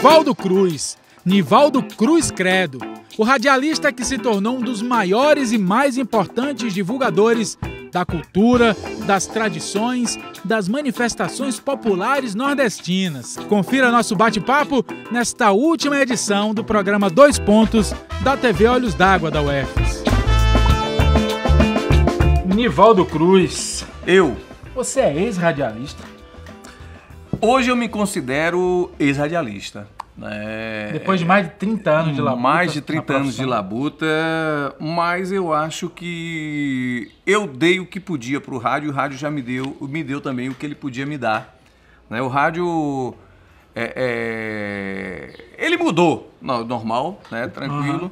Nivaldo Cruz, Nivaldo Cruz Credo, o radialista que se tornou um dos maiores e mais importantes divulgadores da cultura, das tradições, das manifestações populares nordestinas. Confira nosso bate-papo nesta última edição do programa Dois Pontos da TV Olhos d'Água da UFES. Nivaldo Cruz. Eu. Você é ex-radialista? Hoje eu me considero ex-radialista. Né? Depois de mais de 30 anos de labuta. Mais de 30 anos de labuta, mas eu acho que eu dei o que podia para o rádio e o rádio já me deu, me deu também o que ele podia me dar. Né? O rádio. É, é, ele mudou, normal, né? tranquilo.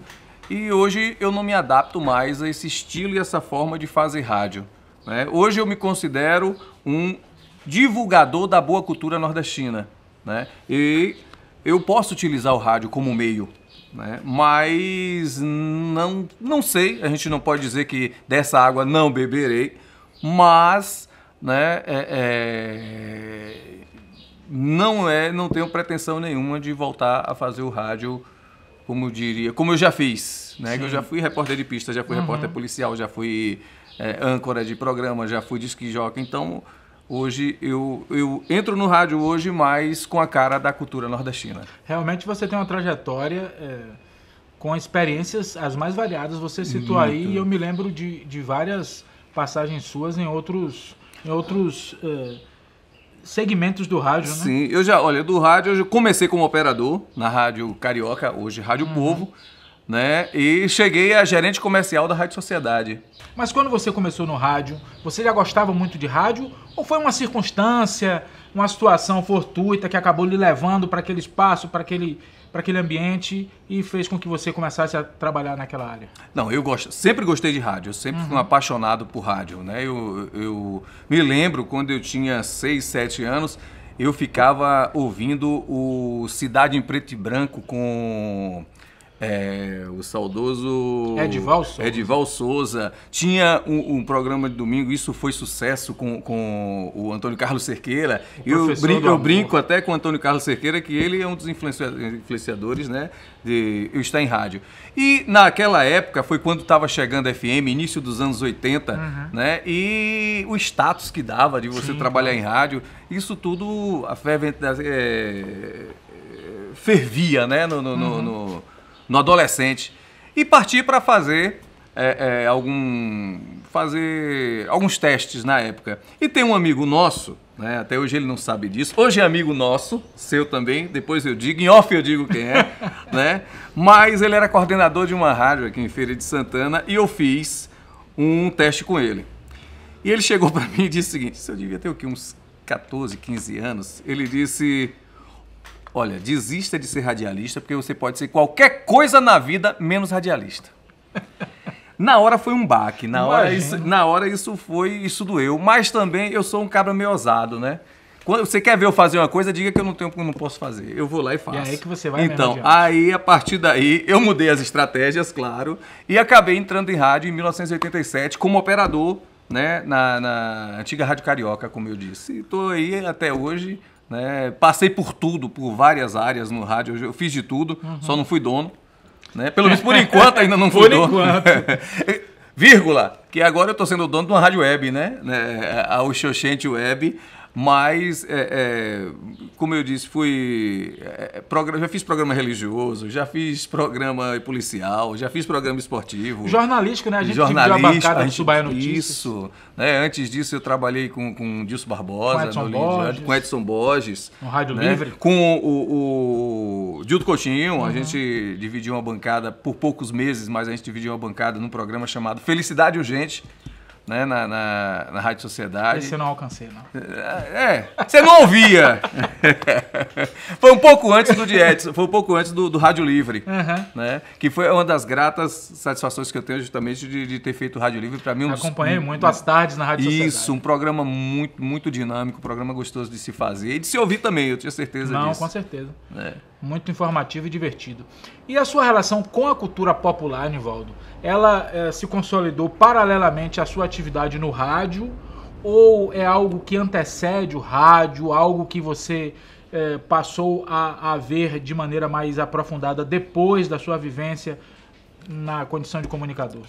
Uhum. E hoje eu não me adapto mais a esse estilo e essa forma de fazer rádio. Né? Hoje eu me considero um divulgador da boa cultura nordestina. Né? E eu posso utilizar o rádio como meio, né? mas não, não sei, a gente não pode dizer que dessa água não beberei, mas né, é, é, não é, não tenho pretensão nenhuma de voltar a fazer o rádio como eu diria, como eu já fiz, né? eu já fui repórter de pista, já fui uhum. repórter policial, já fui é, âncora de programa, já fui disque jockey, então Hoje eu, eu entro no rádio hoje mais com a cara da cultura nordestina. Realmente você tem uma trajetória é, com experiências as mais variadas. Você citou Muito. aí, eu me lembro de, de várias passagens suas em outros, em outros é, segmentos do rádio, né? Sim, eu já, olha, do rádio eu comecei como operador na rádio Carioca, hoje Rádio uhum. Povo né? E cheguei a gerente comercial da Rádio Sociedade. Mas quando você começou no rádio, você já gostava muito de rádio? Ou foi uma circunstância, uma situação fortuita que acabou lhe levando para aquele espaço, para aquele, para aquele ambiente e fez com que você começasse a trabalhar naquela área? Não, eu gosto, sempre gostei de rádio, eu sempre uhum. fui um uhum. apaixonado por rádio, né? Eu, eu me lembro quando eu tinha 6, 7 anos, eu ficava ouvindo o Cidade em Preto e Branco com é, o saudoso Edival Souza. Edival Souza. Tinha um, um, programa de domingo, isso foi sucesso com, com o Antônio Carlos Cerqueira. eu, brinco, eu brinco, até com o Antônio Carlos Cerqueira que ele é um dos influenciadores né, de Eu Estar em Rádio. E naquela época foi quando estava chegando a FM, início dos anos 80, uhum. né, e o status que dava de você Sim, trabalhar claro. em rádio, isso tudo a fé é, fervia né, no, no, uhum. no no adolescente e partir para fazer é, é, algum fazer alguns testes na época. E tem um amigo nosso, né, até hoje ele não sabe disso. Hoje é amigo nosso, seu também. Depois eu digo, em off eu digo quem é, né? Mas ele era coordenador de uma rádio aqui em Feira de Santana e eu fiz um teste com ele. E ele chegou para mim e disse o seguinte: eu devia ter o quê? uns 14, 15 anos. Ele disse: Olha, desista de ser radialista, porque você pode ser qualquer coisa na vida menos radialista. Na hora foi um baque, na hora, isso, na hora isso foi, isso doeu. Mas também eu sou um cabra meio ousado, né? Quando você quer ver eu fazer uma coisa, diga que eu não tenho, não posso fazer. Eu vou lá e é faço. E aí que você vai Então, aí a partir daí eu mudei as estratégias, claro, e acabei entrando em rádio em 1987 como operador, né, na, na antiga Rádio Carioca, como eu disse. E tô aí até hoje né? Passei por tudo, por várias áreas no rádio. Eu fiz de tudo, uhum. só não fui dono. Né? Pelo menos por enquanto ainda não fui dono. Vírgula, que agora eu estou sendo dono de uma rádio web, né? É, a Oxoxente Web, mas, é, é, como eu disse, fui. É, é já fiz programa religioso, já fiz programa policial, já fiz programa esportivo. Jornalístico, né? A gente tinha a bancada do Subaia Notícias. Isso. Né? Antes disso, eu trabalhei com, com Dilson Barbosa, com Edson, Borges, com Edson Borges. No Rádio né? Livre. Com o, o Dildo Coutinho, uhum. a gente dividiu uma bancada por poucos meses, mas a gente dividiu uma bancada num programa chamado Felicidade Urgente né, na, na, na Rádio Sociedade. Esse eu não alcancei, não. É, é você não ouvia. foi um pouco antes do Dietz, foi um pouco antes do, do Rádio Livre, uhum. né, que foi uma das gratas satisfações que eu tenho justamente de, de ter feito o Rádio Livre. Para mim, um Acompanhei dos, muito um, as tardes na Rádio isso, Sociedade. Isso, um programa muito, muito dinâmico, um programa gostoso de se fazer e de se ouvir também, eu tinha certeza não, disso. Não, com certeza. É muito informativo e divertido. E a sua relação com a cultura popular, Nivaldo? Ela é, se consolidou paralelamente à sua atividade no rádio ou é algo que antecede o rádio, algo que você é, passou a, a ver de maneira mais aprofundada depois da sua vivência na condição de comunicador?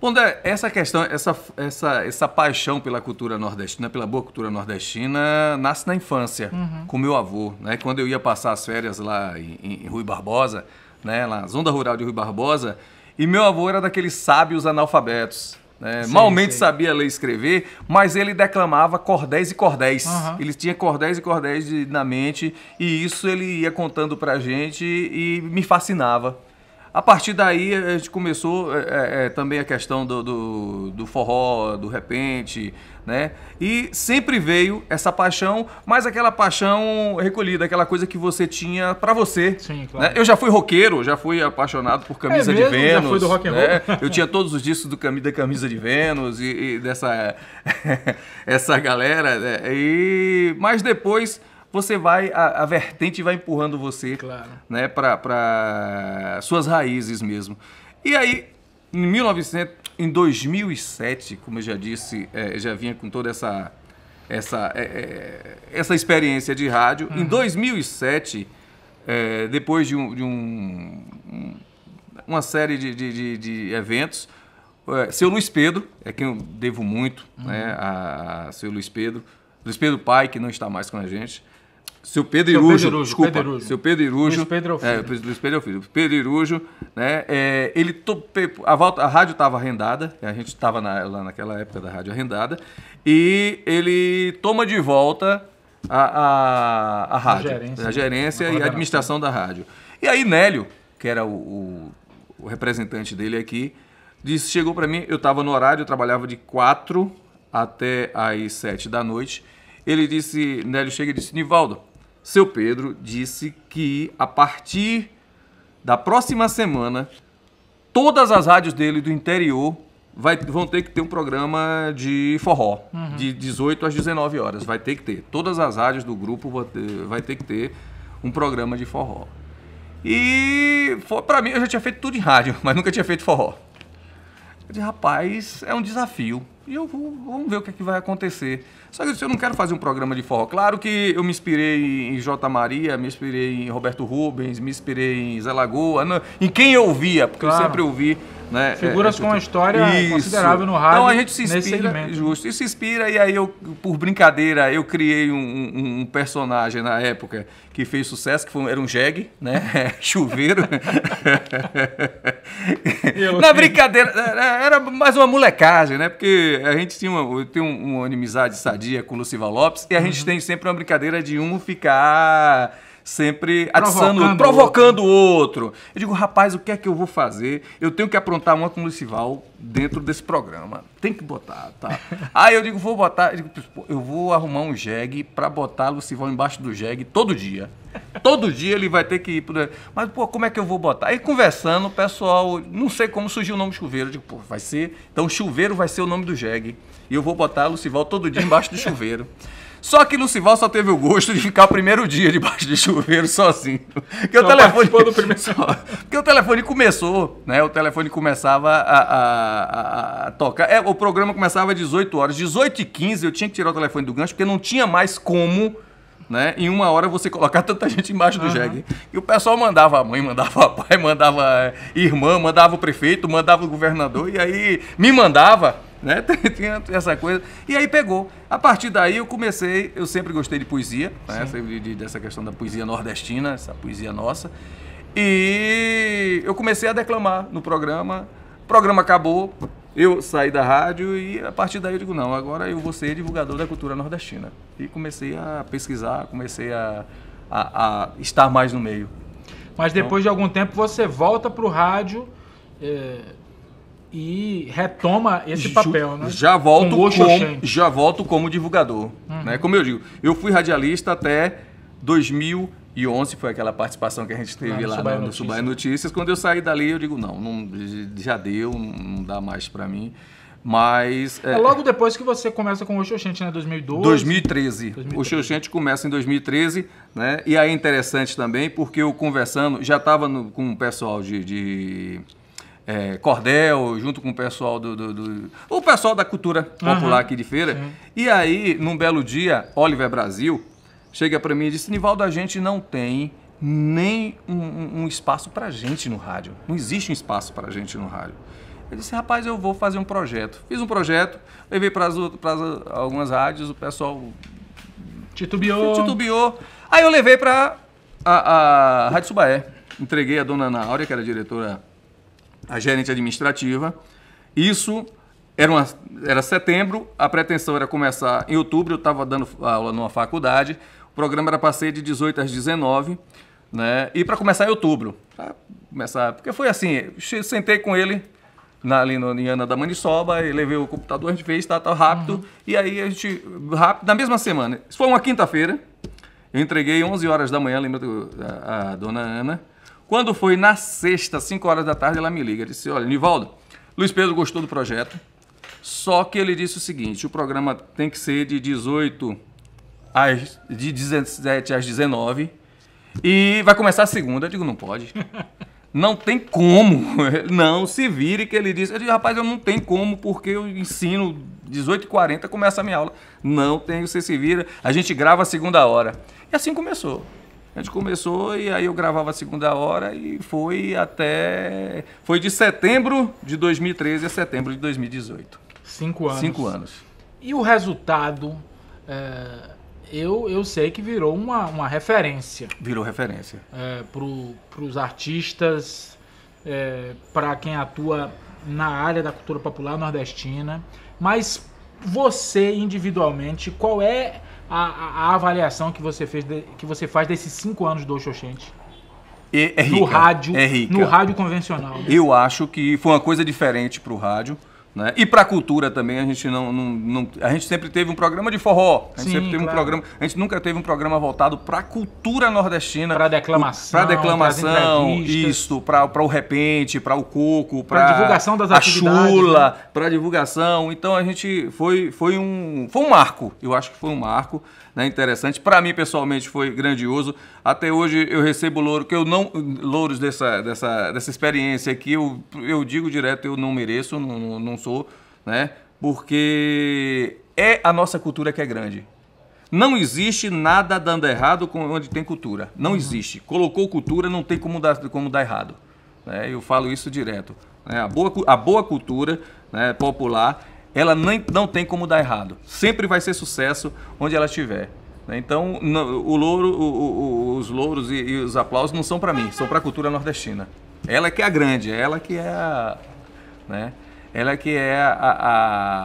Pondé, essa questão, essa, essa, essa paixão pela cultura nordestina, pela boa cultura nordestina, nasce na infância, uhum. com meu avô. Né? Quando eu ia passar as férias lá em, em Rui Barbosa, né? na zona rural de Rui Barbosa, e meu avô era daqueles sábios analfabetos. Né? Sim, Malmente sim. sabia ler e escrever, mas ele declamava cordéis e cordéis. Uhum. Ele tinha cordéis e cordéis de, na mente, e isso ele ia contando pra gente e me fascinava. A partir daí a gente começou é, é, é, também a questão do, do, do, forró, do repente, né? E sempre veio essa paixão, mas aquela paixão recolhida, aquela coisa que você tinha para você. Sim, né? claro. Né? Eu já fui roqueiro, já fui apaixonado por camisa é de Vênus. Já fui do rock and né? roll. Eu tinha todos os discos do da camisa de Vênus e, e dessa essa galera. Né? E mas depois você vai, a, a vertente vai empurrando você claro. né, para suas raízes mesmo. E aí, em 1900, em 2007, como eu já disse, é, já vinha com toda essa, essa, é, é essa experiência de rádio. Uhum. Em 2007, é, depois de, um, de um, um uma série de, de, de eventos, é, seu Luiz Pedro, é quem eu devo muito, né, uhum. né, a, a seu Luiz Pedro, Luiz Pedro Pai, que não está mais com a gente, seu Pedro Irujo, desculpa, Pedro Irujo. se o Pedro Irujo, Luiz Pedro Alfredo. é, Luiz Pedro Alfredo, Pedro Irujo, né, é, ele, a, volta, a rádio estava arrendada, né? a gente estava na, lá naquela época da rádio arrendada, e ele toma de volta a, a, a rádio, a gerência, a gerência e a administração da rádio. E aí Nélio, que era o, o, representante dele aqui, disse, chegou para mim, eu estava no horário, eu trabalhava de quatro até às sete da noite, ele disse, Nélio chega e disse, Nivaldo, seu Pedro disse que a partir da próxima semana todas as rádios dele do interior vai, vão ter que ter um programa de forró, uhum. de 18 às 19 horas. Vai ter que ter. Todas as rádios do grupo vai ter, vai ter que ter um programa de forró. E para mim, eu já tinha feito tudo em rádio, mas nunca tinha feito forró. Eu disse, rapaz, é um desafio e eu vou, vamos ver o que, é que vai acontecer. Só que eu, disse, eu não quero fazer um programa de forró. Claro que eu me inspirei em J. Maria, me inspirei em Roberto Rubens, me inspirei em Zé Lagoa, né? em quem eu via porque claro. eu sempre ouvi né? Figuras é, é, com uma história isso. considerável no rádio. Então a gente se inspira, justo, e se inspira, e aí eu, por brincadeira, eu criei um, um, um personagem na época que fez sucesso, que foi, era um jegue, né? Chuveiro. na brincadeira, era mais uma molecagem, né? Porque a gente tinha uma, eu tenho uma inimizade sadia com o Lucival Lopes, e a gente uhum. tem sempre uma brincadeira de um ficar sempre atiçando, provocando, o outro. Eu digo, rapaz, o que é que eu vou fazer? Eu tenho que aprontar uma com o Lucival dentro desse programa. Tem que botar, tá? Aí eu digo, vou botar, eu, digo, eu vou arrumar um jegue para botar Lucival embaixo do jegue todo dia. Todo dia ele vai ter que ir. Pro... Mas, pô, como é que eu vou botar? Aí conversando, o pessoal, não sei como surgiu o nome chuveiro. Eu digo, pô, vai ser. Então, chuveiro vai ser o nome do jegue. E eu vou botar Lucival todo dia embaixo do chuveiro. Só que Lucival só teve o gosto de ficar o primeiro dia debaixo de chuveiro sozinho. Porque o telefone. Do primeiro... só, porque o telefone começou, né? O telefone começava a, a, a, a tocar. É, o programa começava às 18 horas. 18 e 15 eu tinha que tirar o telefone do gancho, porque não tinha mais como. Né? Em uma hora você colocar tanta gente embaixo do uhum. jegue. E o pessoal mandava a mãe, mandava o pai, mandava a eh, irmã, mandava o prefeito, mandava o governador, e aí me mandava né? Tinha essa coisa. E aí pegou. A partir daí eu comecei, eu sempre gostei de poesia, né? Sempre de, dessa questão da poesia nordestina, essa poesia nossa. E eu comecei a declamar no programa. O programa acabou, eu saí da rádio e a partir daí eu digo, não, agora eu vou ser divulgador da cultura nordestina. E comecei a pesquisar, comecei a, a, a estar mais no meio. Mas depois então, de algum tempo você volta para o rádio. É e retoma esse papel, né? Já volto com como, já volto como divulgador, uhum. né? Como eu digo, eu fui radialista até 2011 foi aquela participação que a gente teve não, lá Subaia no, Notícias. Notícias. Quando eu saí dali, eu digo não, não já deu, não dá mais para mim. Mas. É, é, logo depois que você começa com o Oxoxente, né? 2012? 2013. 2013. Oxoxente começa em 2013, né? E aí é interessante também, porque eu conversando, já estava com o pessoal de, de é, cordel, junto com o pessoal do, do, do O pessoal da cultura popular uhum. aqui de feira. Sim. E aí, num belo dia, Oliver Brasil chega para mim e diz: Nivaldo, a gente não tem nem um, um espaço para gente no rádio. Não existe um espaço para gente no rádio. Eu disse, rapaz, eu vou fazer um projeto. Fiz um projeto, levei para algumas rádios, o pessoal. Titubeou. Titubeou. Aí eu levei para a, a Rádio Subaé. Entreguei a dona Ana Áurea, que era diretora a gerente administrativa. Isso era, uma, era setembro, a pretensão era começar em outubro, eu estava dando aula numa faculdade, o programa era passei de 18 às 19, né? E para começar em outubro, pra começar, porque foi assim, sentei com ele na, ali no, em Ana da Maniçoba, e levei o computador, a gente fez, tá, tá rápido, uhum. e aí a gente, rápido, na mesma semana, isso foi uma quinta-feira, eu entreguei 11 horas da manhã, lembra a, a dona Ana, quando foi na sexta, 5 horas da tarde, ela me liga. Disse: Olha, Nivaldo, Luiz Pedro gostou do projeto, só que ele disse o seguinte: o programa tem que ser de 18 às. de 17 às 19 e vai começar a segunda. Eu digo: não pode. Não tem como. Não, se vire que ele disse. Eu digo, rapaz, eu não tenho como, porque eu ensino 18h40, começa a minha aula. Não tenho, você se vira. A gente grava a segunda hora. E assim começou. A gente começou e aí eu gravava a segunda hora e foi até. Foi de setembro de 2013 a setembro de 2018. Cinco anos. Cinco anos. E o resultado. É eu, eu sei que virou uma, uma referência. Virou referência. É, para os artistas, é, para quem atua na área da cultura popular nordestina. Mas você, individualmente, qual é a, a, a avaliação que você, fez de, que você faz desses cinco anos do Oxoxente? É, é rica, no rádio, é rica. no rádio convencional. Né? Eu acho que foi uma coisa diferente para o rádio. Né? E para a cultura também a gente não, não, não, a gente sempre teve um programa de forró, a gente Sim, sempre teve claro. um programa, a gente nunca teve um programa voltado para a cultura nordestina, para declamação, para declamação, isso, para o repente, para o coco, para divulgação das a né? chula, né? para divulgação. Então a gente foi foi um foi um marco, eu acho que foi um marco né, interessante. Para mim, pessoalmente, foi grandioso. Até hoje eu recebo louro que eu não. louros dessa, dessa, dessa experiência aqui, eu, eu digo direto, eu não mereço, não, não sou, né? Porque é a nossa cultura que é grande. Não existe nada dando errado onde tem cultura. Não uhum. existe. Colocou cultura, não tem como dar, como dar errado. Né? Eu falo isso direto. Né. A, boa, a boa cultura né, popular ela nem, não tem como dar errado. Sempre vai ser sucesso onde ela estiver. Né? Então, o louro, o, o, os louros e, e, os aplausos não são para mim, são para a cultura nordestina. Ela é que é a grande, é ela que é a, né? ela que é a,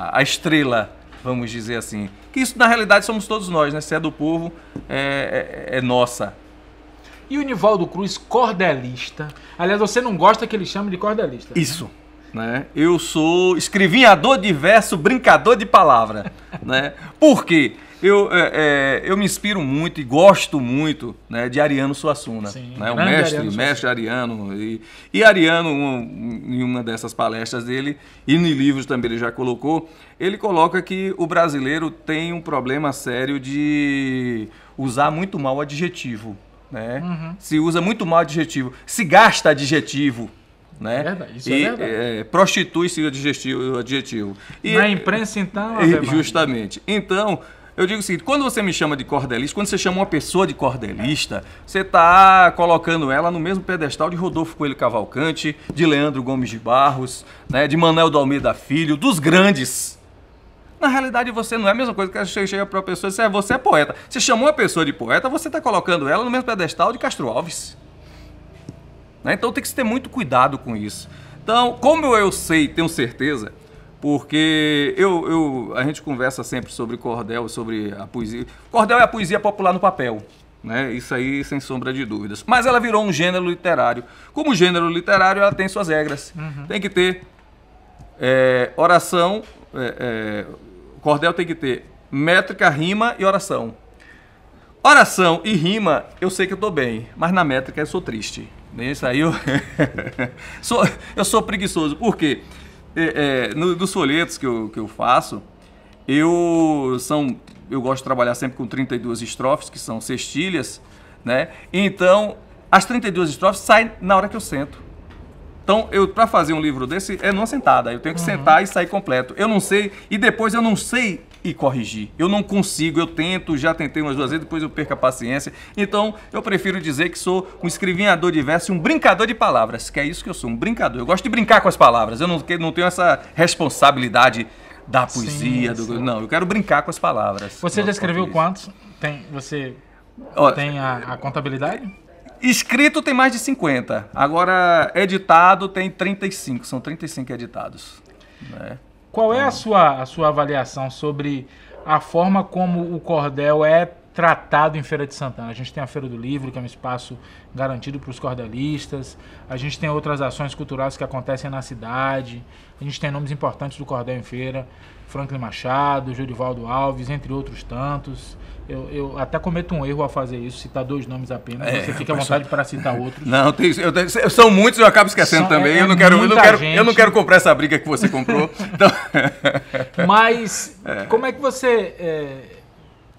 a, a estrela, vamos dizer assim. Que isso, na realidade, somos todos nós, né? Se é do povo, é, é, é nossa. E o Nivaldo Cruz, cordelista. Aliás, você não gosta que ele chame de cordelista. Né? Isso. Né? Né? Eu sou escrevinhador de verso, brincador de palavra. né? Por quê? Eu, é, é, eu me inspiro muito e gosto muito né, de Ariano Suassuna. Sim, né? O mestre, Ariano mestre Ariano. E, e Ariano, um, em uma dessas palestras dele, e nos livros também ele já colocou, ele coloca que o brasileiro tem um problema sério de usar muito mal adjetivo. Né? Uhum. Se usa muito mal adjetivo. Se gasta adjetivo né? Verdade, isso é e, é verdade. É, prostitui-se o adjetivo. E, Na imprensa, então, Justamente. Então, eu digo o seguinte, quando você me chama de cordelista, quando você chama uma pessoa de cordelista, você está colocando ela no mesmo pedestal de Rodolfo Coelho Cavalcante, de Leandro Gomes de Barros, né, de Manuel do Almeida Filho, dos grandes. Na realidade, você não é a mesma coisa que você chega é para uma pessoa e diz, é, você é poeta. Você chamou a pessoa de poeta, você está colocando ela no mesmo pedestal de Castro Alves. Né? Então tem que se ter muito cuidado com isso. Então, como eu sei, tenho certeza, porque eu, eu, a gente conversa sempre sobre cordel, sobre a poesia. Cordel é a poesia popular no papel. Né? Isso aí, sem sombra de dúvidas. Mas ela virou um gênero literário. Como gênero literário, ela tem suas regras. Uhum. Tem que ter é, oração, é, é, cordel tem que ter métrica, rima e oração. Oração e rima, eu sei que eu estou bem, mas na métrica eu sou triste nem saiu eu... sou, eu sou preguiçoso. Por quê? É, é, no, dos folhetos que eu, que eu faço, eu são eu gosto de trabalhar sempre com 32 estrofes, que são sextilhas, né? Então, as 32 estrofes saem na hora que eu sento. Então, eu para fazer um livro desse é numa sentada. Eu tenho que uhum. sentar e sair completo. Eu não sei e depois eu não sei e corrigir. Eu não consigo, eu tento, já tentei umas duas vezes, depois eu perco a paciência. Então, eu prefiro dizer que sou um escrivinhador de verso e um brincador de palavras, que é isso que eu sou, um brincador. Eu gosto de brincar com as palavras, eu não, não tenho essa responsabilidade da poesia. Sim, sim. Do... Não, eu quero brincar com as palavras. Você já escreveu quantos? Tem, você tem a, a contabilidade? Escrito tem mais de 50. Agora, editado tem 35. São 35 editados. Né? Qual é a então- sua, a sua avaliação sobre a forma como o cordel é tratado em Feira de Santana. A gente tem a Feira do Livro, que é um espaço garantido para os cordelistas. A gente tem outras ações culturais que acontecem na cidade. A gente tem nomes importantes do cordel em feira. Franklin Machado, Jorivaldo Alves, entre outros tantos. Eu, eu, até cometo um erro ao fazer isso, citar dois nomes apenas. É, você fica à vontade para citar outros. Não, tem, eu, são muitos eu acabo esquecendo são, é, também. É, eu, não quero, eu, não quero, eu não quero comprar essa briga que você comprou. então... Mas é. como é que você é,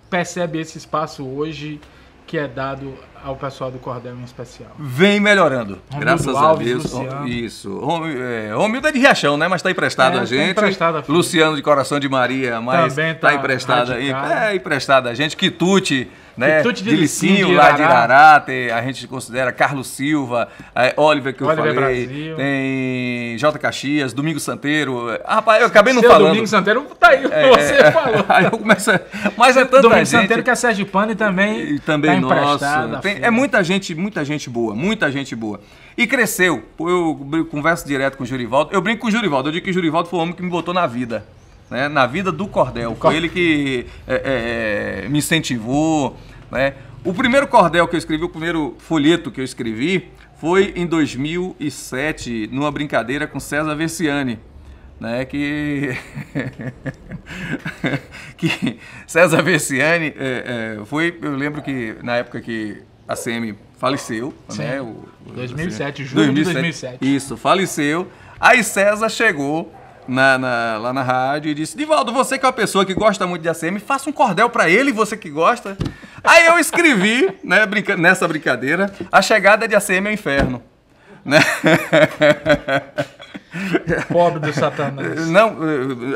percebe esse espaço hoje que é dado ao pessoal do Cordel em especial. Vem melhorando. Romildo Graças Alves, a Deus. Luciano. Isso. É, Romildo é de Riachão, né? Mas está emprestado é, a tá gente. Emprestado, Luciano de Coração de Maria, mas está tá emprestado aí. É emprestado a gente. Quitute né? Quitute de, Licinho, lá de Irará, tem, a gente considera Carlos Silva, é, Oliver, que eu Oliver falei, Brasil. tem J. Caxias, Domingo Santeiro. Ah, rapaz, eu acabei não Seu falando. Domingo Santeiro tá aí, é, você é, falou. Aí eu começo a... Mas é tanto. Domingo gente. Santeiro que é Sérgio Pane também. E, também tá nosso. Tem, é muita gente, muita gente boa, muita gente boa. E cresceu. Eu converso direto com o Jurivaldo. Eu brinco com o Jurivaldo. Eu digo que o Jurivaldo foi o homem que me botou na vida né, na vida do Cordel. Foi ele que é, é, é, me incentivou. Né? O primeiro cordel que eu escrevi, o primeiro folheto que eu escrevi, foi em 2007, numa brincadeira com César Versiani. Né, que... que César Versiani é, é, foi, eu lembro que na época que a CM faleceu, Sim. né? O, 2007, julho 2007, de 2007. Isso, faleceu. Aí César chegou na, na, lá na rádio e disse: Divaldo, você que é uma pessoa que gosta muito de ACM, faça um cordel para ele, você que gosta. Aí eu escrevi, né, brinca nessa brincadeira, A Chegada de ACM ao é Inferno. Né? Pobre do Satanás. Não,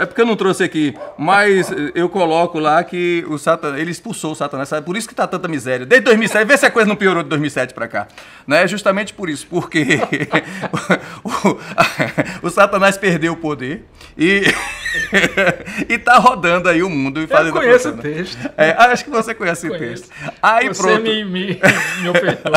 é porque eu não trouxe aqui, mas eu coloco lá que o Satanás, ele expulsou o Satanás, sabe? Por isso que está tanta miséria. Desde 2007, vê se a coisa não piorou de 2007 para cá. Né? Justamente por isso, porque o, o, Satanás perdeu o poder e está rodando aí o mundo e fazendo Eu conheço o texto. É, acho que você conhece conheço. o texto. Aí você pronto. me, me, me ofertou.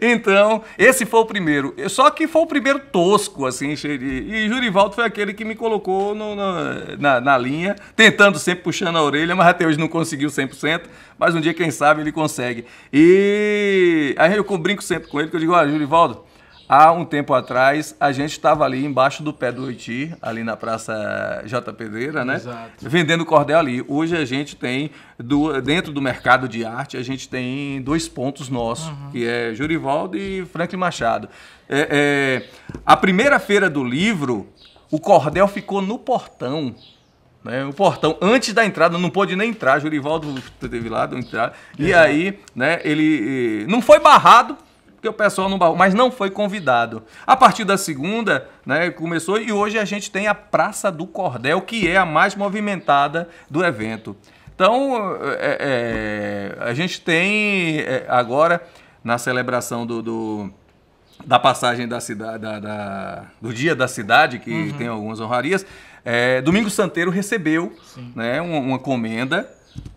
então, esse foi o primeiro. Só que foi o primeiro tosco, assim cheio de. E Jurivaldo foi aquele que me colocou no, no, na, na, linha, tentando sempre puxando a orelha, mas até hoje não conseguiu 100%, mas um dia, quem sabe, ele consegue. E aí eu brinco sempre com ele, que eu digo: olha, Jurivaldo, Há um tempo atrás, a gente estava ali embaixo do pé do Oiti, ali na Praça J. Pedreira, né? Exato. Vendendo cordel ali. Hoje a gente tem, do, dentro do mercado de arte, a gente tem dois pontos nossos, uhum. que é Jurivaldo e Franklin Machado. É, é, a primeira feira do livro, o cordel ficou no portão. Né, o portão antes da entrada, não pôde nem entrar, Jurivaldo teve lá, não entrar. E aí, né, ele eh, não foi barrado porque o pessoal não baú, mas não foi convidado. A partir da segunda, né, começou e hoje a gente tem a Praça do Cordel, que é a mais movimentada do evento. Então, é, é, a gente tem é, agora na celebração do, do da passagem da cidade, da, da, do dia da cidade, que uhum. tem algumas honrarias, é, Domingo Santeiro recebeu né, uma, uma comenda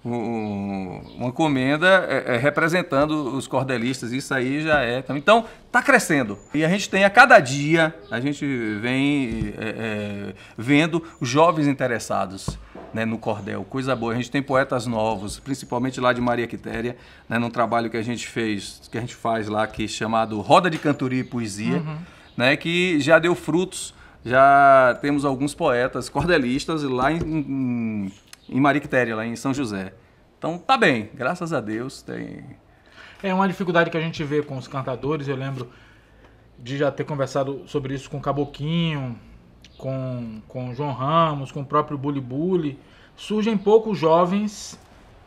um, uma encomenda é, é, representando os cordelistas, isso aí já é. Então, está então, crescendo. E a gente tem a cada dia, a gente vem é, é, vendo jovens interessados né, no cordel, coisa boa. A gente tem poetas novos, principalmente lá de Maria Quitéria, né, num trabalho que a gente fez, que a gente faz lá, que é chamado Roda de Cantoria e Poesia, uhum. né, que já deu frutos já temos alguns poetas cordelistas lá em, em, em Marictéria, lá em São José. Então tá bem, graças a Deus tem. É uma dificuldade que a gente vê com os cantadores, eu lembro de já ter conversado sobre isso com o Caboquinho, com, com o João Ramos, com o próprio Bully Bully. Surgem poucos jovens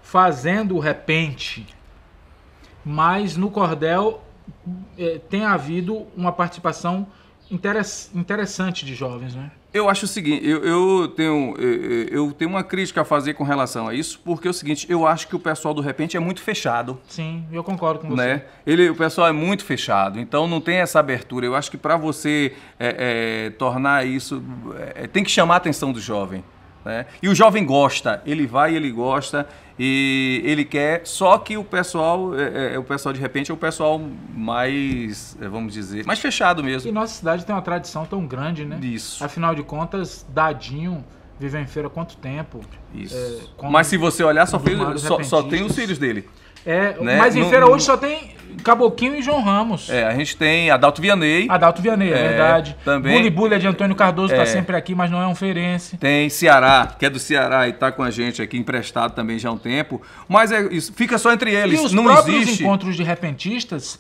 fazendo o repente, mas no cordel é, tem havido uma participação interessante de jovens, né? Eu acho o seguinte, eu, eu, tenho, eu tenho uma crítica a fazer com relação a isso, porque é o seguinte, eu acho que o pessoal do repente é muito fechado. Sim, eu concordo com você. Né? Ele, o pessoal é muito fechado, então não tem essa abertura. Eu acho que para você é, é, tornar isso, é, é, tem que chamar a atenção do jovem. Né? E o jovem gosta, ele vai, ele gosta e ele quer. Só que o pessoal, é, é, é o pessoal de repente é o pessoal mais, é, vamos dizer, mais fechado mesmo. E nossa cidade tem uma tradição tão grande, né? Isso. Afinal de contas, dadinho vive em feira há quanto tempo? Isso. É, Mas se você olhar, só, só, só tem os filhos dele. É, né? mas em feira hoje só tem Caboquinho e João Ramos. É, a gente tem Adalto Vianney. Adalto Vianney, é, é verdade. Também. Bully Bully é de Antônio Cardoso, tá é, tá sempre aqui, mas não é um feirense. Tem Ceará, que é do Ceará e tá com a gente aqui emprestado também já há um tempo. Mas é isso, fica só entre eles, e os não próprios existe. encontros de repentistas,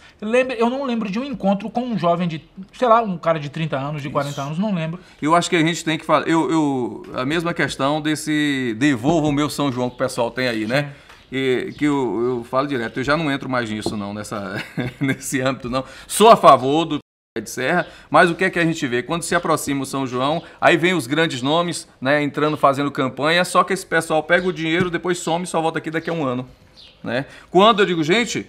eu não lembro de um encontro com um jovem de, sei lá, um cara de 30 anos, de isso. 40 anos, não lembro. Eu acho que a gente tem que falar, eu, eu a mesma questão desse devolva o meu São João que o pessoal tem aí, né? Sim. E, que eu, eu, falo direto, eu já não entro mais nisso não, nessa, nesse âmbito não. Sou a favor do de Serra, mas o que é que a gente vê? Quando se aproxima o São João, aí vem os grandes nomes, né, entrando, fazendo campanha, só que esse pessoal pega o dinheiro, depois some e só volta aqui daqui a um ano. Né? Quando eu digo, gente,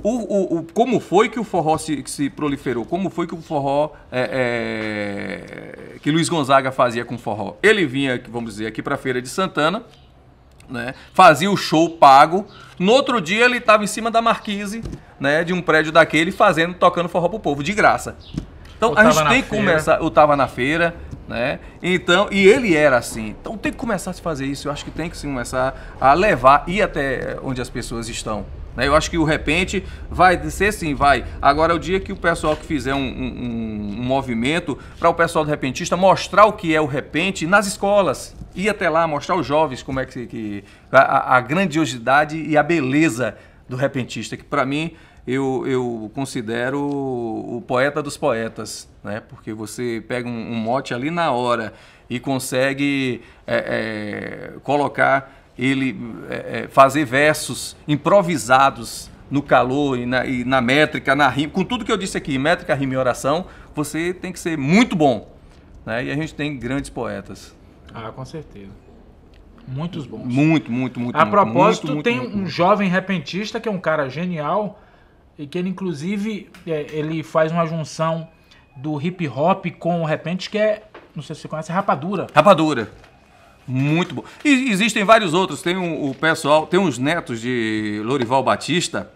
o, o, o, como foi que o forró se, se, proliferou? Como foi que o forró é, é, que Luiz Gonzaga fazia com forró? Ele vinha, vamos dizer, aqui para a feira de Santana, né? Fazia o show pago. No outro dia ele estava em cima da marquise, né, de um prédio daquele, fazendo, tocando forró pro povo, de graça. Então a gente tem que começar. Eu tava na feira, né? Então, e ele era assim. Então tem que começar a se fazer isso. Eu acho que tem que se começar a levar, ir até onde as pessoas estão. Né? Eu acho que o repente vai ser sim, vai. Agora é o dia que o pessoal que fizer um, um, um movimento para o pessoal do repentista mostrar o que é o repente nas escolas. Ir até lá, mostrar aos jovens como é que, que a, a, grandiosidade e a beleza do repentista, que para mim eu, eu considero o poeta dos poetas, né? Porque você pega um, um mote ali na hora e consegue é, é, colocar ele é, é, fazer versos improvisados no calor e na, e na métrica, na rima, com tudo que eu disse aqui, métrica, rima e oração, você tem que ser muito bom. Né? E a gente tem grandes poetas. Ah, com certeza. Muitos bons. Muito, muito, muito. A propósito, muito, muito, tem muito, um jovem repentista que é um cara genial e que ele inclusive é, ele faz uma junção do hip hop com o repente que é, não sei se você conhece, rapadura. Rapadura. Muito bom. E existem vários outros. Tem um, o pessoal, tem uns netos de Lorival Batista.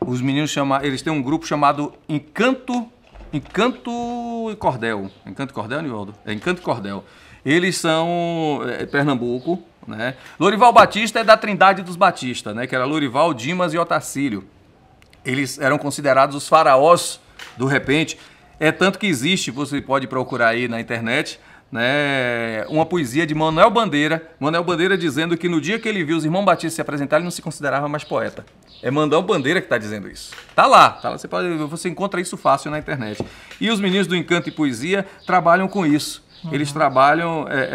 Os meninos chamam, eles têm um grupo chamado Encanto, Encanto e Cordel. Encanto e Cordel, Nivaldo? É Encanto e Cordel. Eles são é, é Pernambuco, né? Lorival Batista é da Trindade dos Batista, né? Que era Lorival, Dimas e Otacílio. Eles eram considerados os faraós do repente. É tanto que existe, você pode procurar aí na internet, né, uma poesia de Manuel Bandeira. Manuel Bandeira dizendo que no dia que ele viu os irmãos Batista se apresentar, ele não se considerava mais poeta. É Manuel Bandeira que está dizendo isso. Tá lá, tá lá. Você, pode, você encontra isso fácil na internet. E os meninos do Encanto e Poesia trabalham com isso. Eles uhum. trabalham é,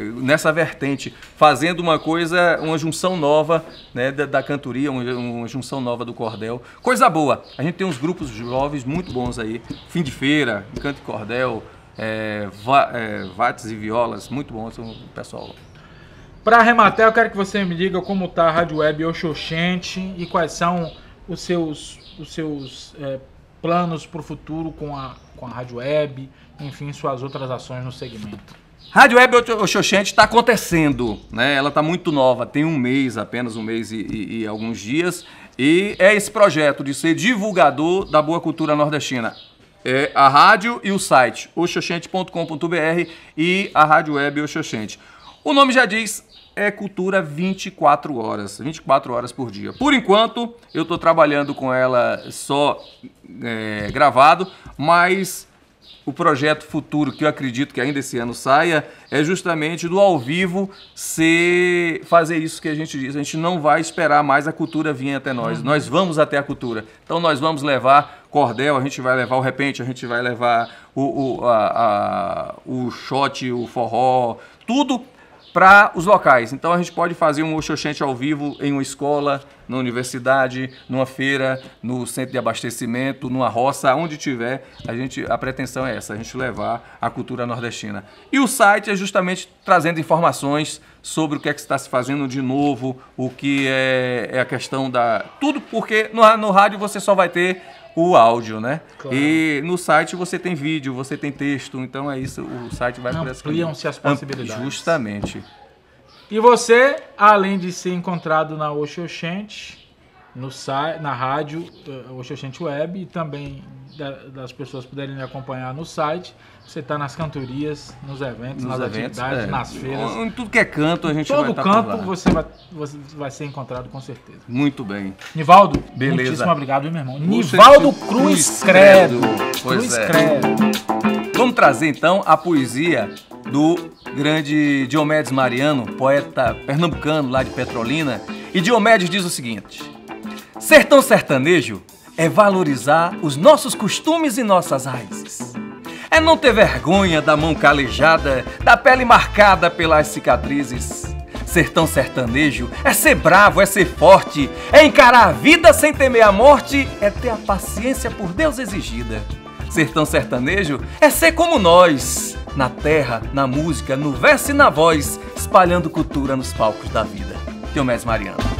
é, nessa vertente, fazendo uma coisa, uma junção nova né, da, da, cantoria, uma, junção nova do cordel. Coisa boa! A gente tem uns grupos jovens muito bons aí. Fim de feira, Encanto e cordel, é, va, é, vates e violas, muito bom o pessoal. Para arrematar, eu quero que você me diga como está a Rádio Web Oxoxente e quais são os seus, os seus é, planos para o futuro com a, com a Rádio Web, enfim, suas outras ações no segmento. Rádio Web Oxoxente está acontecendo, né? Ela está muito nova, tem um mês, apenas um mês e, e, e alguns dias. E é esse projeto de ser divulgador da boa cultura nordestina é a rádio e o site oxoxente.com.br e a rádio web Oxoxente. O nome já diz, é cultura 24 horas, 24 horas por dia. Por enquanto, eu estou trabalhando com ela só é, gravado, mas o projeto futuro que eu acredito que ainda esse ano saia é justamente do ao vivo ser fazer isso que a gente diz. A gente não vai esperar mais a cultura vir até nós. Uhum. Nós vamos até a cultura. Então nós vamos levar cordel, a gente vai levar o repente, a gente vai levar o, o, a, a, o shot, o forró, tudo para os locais. Então a gente pode fazer um Oxoxente ao vivo em uma escola, na universidade, numa feira, no centro de abastecimento, numa roça, onde tiver. A gente a pretensão é essa, a gente levar a cultura nordestina. E o site é justamente trazendo informações sobre o que é que está se fazendo de novo, o que é, é a questão da tudo, porque no, no rádio você só vai ter o áudio, né? Claro. E no site você tem vídeo, você tem texto, então é isso, o site vai Ampliam essa Ampliam-se as possibilidades. Justamente. E você, além de ser encontrado na Oxoxente, no site, na rádio eh, Oxoxente Web e também das pessoas puderem me acompanhar no site. Você está nas cantorias, nos eventos, nos nas eventos, atividades, é. nas feiras. Em tudo que é canto, a gente Todo vai estar tá Todo canto você vai, você vai ser encontrado com certeza. Muito bem. Nivaldo, Beleza. muitíssimo obrigado, meu irmão. Você Nivaldo Cruz, Cruz Credo. Cruz é. Credo. Vamos trazer então a poesia do grande Diomedes Mariano, poeta pernambucano lá de Petrolina. E Diomedes diz o seguinte: Sertão sertanejo é valorizar os nossos costumes e nossas raízes. É não ter vergonha da mão calejada, da pele marcada pelas cicatrizes. Sertão sertanejo é ser bravo, é ser forte, é encarar a vida sem temer a morte, é ter a paciência por Deus exigida. Sertão sertanejo é ser como nós, na terra, na música, no verso e na voz, espalhando cultura nos palcos da vida. Diomedes Mariano.